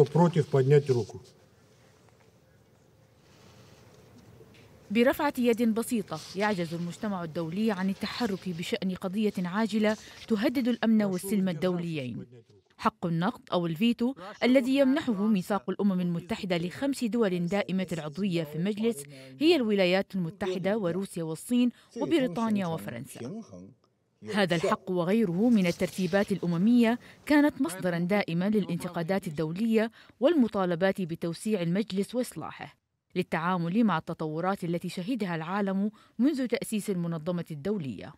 Кто против, поднять руку. برفعة يد بسيطة يعجز المجتمع الدولي عن التحرك بشأن قضية عاجلة تهدد الأمن والسلم الدوليين حق النقد أو الفيتو الذي يمنحه ميثاق الأمم المتحدة لخمس دول دائمة العضوية في المجلس هي الولايات المتحدة وروسيا والصين وبريطانيا وفرنسا هذا الحق وغيره من الترتيبات الأممية كانت مصدرا دائما للانتقادات الدولية والمطالبات بتوسيع المجلس وإصلاحه للتعامل مع التطورات التي شهدها العالم منذ تأسيس المنظمة الدولية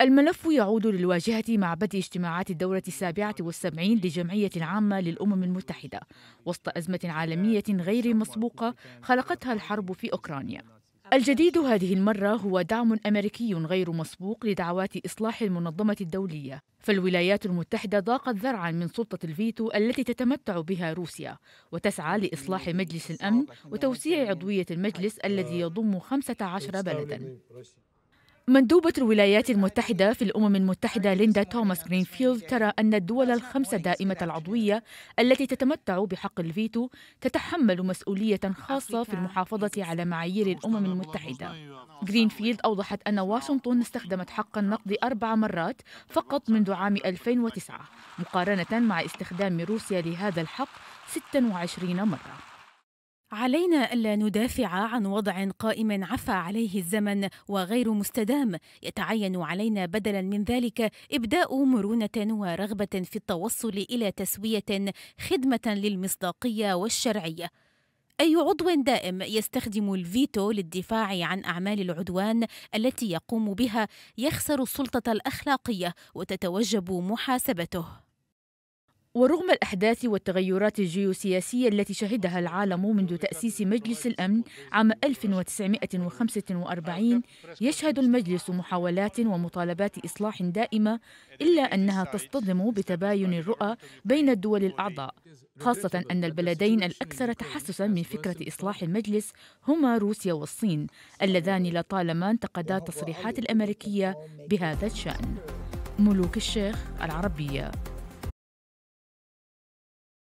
الملف يعود للواجهة مع بدء اجتماعات الدورة السابعة والسبعين لجمعية العامة للأمم المتحدة وسط أزمة عالمية غير مسبوقة خلقتها الحرب في أوكرانيا الجديد هذه المرة هو دعم أمريكي غير مسبوق لدعوات إصلاح المنظمة الدولية فالولايات المتحدة ضاقت ذرعا من سلطة الفيتو التي تتمتع بها روسيا وتسعى لإصلاح مجلس الأمن وتوسيع عضوية المجلس الذي يضم 15 بلدا مندوبة الولايات المتحدة في الأمم المتحدة ليندا توماس غرينفيلد ترى أن الدول الخمسة دائمة العضوية التي تتمتع بحق الفيتو تتحمل مسؤولية خاصة في المحافظة على معايير الأمم المتحدة. غرينفيلد أوضحت أن واشنطن استخدمت حق النقد أربع مرات فقط منذ عام 2009 مقارنة مع استخدام روسيا لهذا الحق 26 مرة. علينا ألا ندافع عن وضع قائم عفى عليه الزمن وغير مستدام، يتعين علينا بدلا من ذلك إبداء مرونة ورغبة في التوصل إلى تسوية خدمة للمصداقية والشرعية. أي عضو دائم يستخدم الفيتو للدفاع عن أعمال العدوان التي يقوم بها يخسر السلطة الأخلاقية وتتوجب محاسبته. ورغم الأحداث والتغيرات الجيوسياسية التي شهدها العالم منذ تأسيس مجلس الأمن عام 1945 يشهد المجلس محاولات ومطالبات إصلاح دائمة إلا أنها تصطدم بتباين الرؤى بين الدول الأعضاء خاصة أن البلدين الأكثر تحسسا من فكرة إصلاح المجلس هما روسيا والصين اللذان لطالما انتقدا التصريحات الأمريكية بهذا الشأن ملوك الشيخ العربية